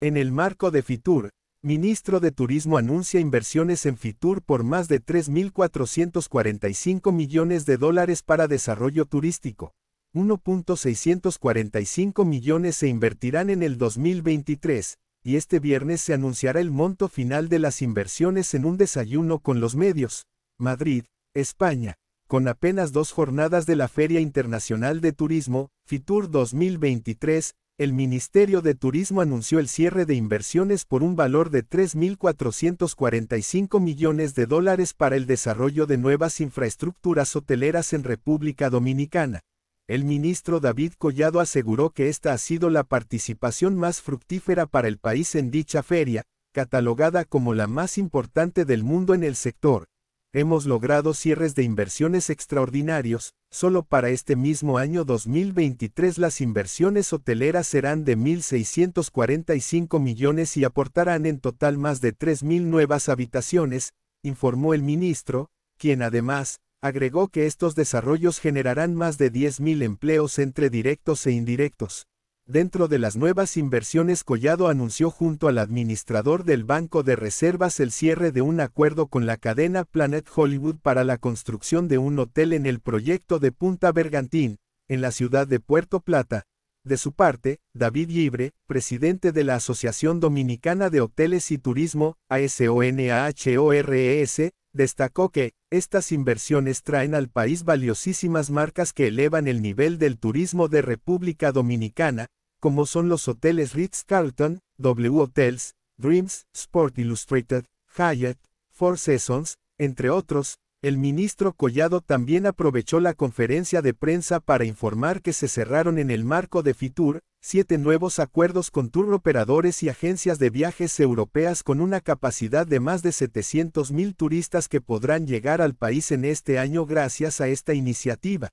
En el marco de FITUR, Ministro de Turismo anuncia inversiones en FITUR por más de 3.445 millones de dólares para desarrollo turístico. 1.645 millones se invertirán en el 2023, y este viernes se anunciará el monto final de las inversiones en un desayuno con los medios. Madrid, España. Con apenas dos jornadas de la Feria Internacional de Turismo, FITUR 2023, el Ministerio de Turismo anunció el cierre de inversiones por un valor de 3.445 millones de dólares para el desarrollo de nuevas infraestructuras hoteleras en República Dominicana. El ministro David Collado aseguró que esta ha sido la participación más fructífera para el país en dicha feria, catalogada como la más importante del mundo en el sector. Hemos logrado cierres de inversiones extraordinarios, Solo para este mismo año 2023 las inversiones hoteleras serán de 1.645 millones y aportarán en total más de 3.000 nuevas habitaciones, informó el ministro, quien además, agregó que estos desarrollos generarán más de 10.000 empleos entre directos e indirectos. Dentro de las nuevas inversiones Collado anunció junto al administrador del Banco de Reservas el cierre de un acuerdo con la cadena Planet Hollywood para la construcción de un hotel en el proyecto de Punta Bergantín, en la ciudad de Puerto Plata. De su parte, David Libre, presidente de la Asociación Dominicana de Hoteles y Turismo, ASONAHORES, e destacó que, estas inversiones traen al país valiosísimas marcas que elevan el nivel del turismo de República Dominicana, como son los hoteles Ritz-Carlton, W Hotels, Dreams, Sport Illustrated, Hyatt, Four Seasons, entre otros, el ministro Collado también aprovechó la conferencia de prensa para informar que se cerraron en el marco de FITUR siete nuevos acuerdos con operadores y agencias de viajes europeas con una capacidad de más de 700.000 turistas que podrán llegar al país en este año gracias a esta iniciativa.